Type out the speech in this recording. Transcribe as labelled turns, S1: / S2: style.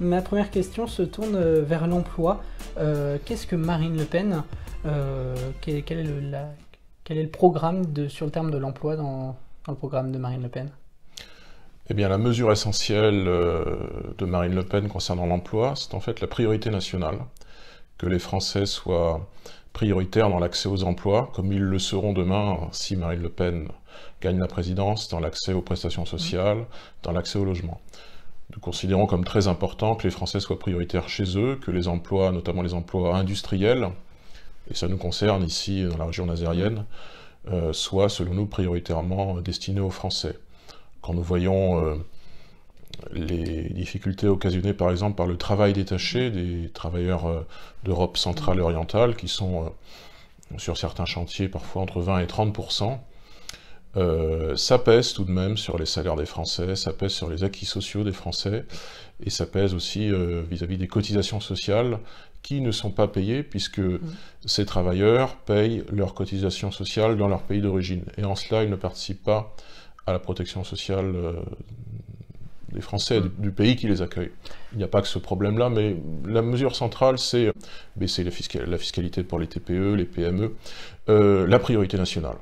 S1: Ma première question se tourne euh, vers l'emploi. Euh, qu'est-ce que Marine Le Pen, euh, quel, est le, programme sur le terme de l'emploi dans, le programme de Marine Le Pen
S2: Eh bien, la mesure essentielle de Marine Le Pen concernant l'emploi, c'est en fait la priorité nationale. Que les Français soient prioritaires dans l'accès aux emplois, comme ils le seront demain si Marine Le Pen gagne la présidence, dans l'accès aux prestations sociales, dans l'accès au logement. Nous considérons comme très important que les Français soient prioritaires chez eux, que les emplois, notamment les emplois industriels, et ça nous concerne ici dans la région nazérienne, euh, soient selon nous prioritairement destinés aux Français. Quand nous voyons euh, les difficultés occasionnées par exemple par le travail détaché des travailleurs euh, d'Europe centrale et orientale qui sont sur certains chantiers parfois entre 20 et 30 euh, ça pèse tout de même sur les salaires des Français, ça pèse sur les acquis sociaux des Français, et ça pèse aussi euh, vis-à-vis des cotisations sociales qui ne sont pas payées puisque mm. ces travailleurs payent leurs cotisations sociales dans leur pays d'origine. Et en cela, ils ne participent pas à la protection sociale euh, des Français mm. du, pays qui les accueille. Il n'y a pas que ce problème-là, mais la mesure centrale, c'est baisser la, fiscalité pour les TPE, les PME, la priorité nationale.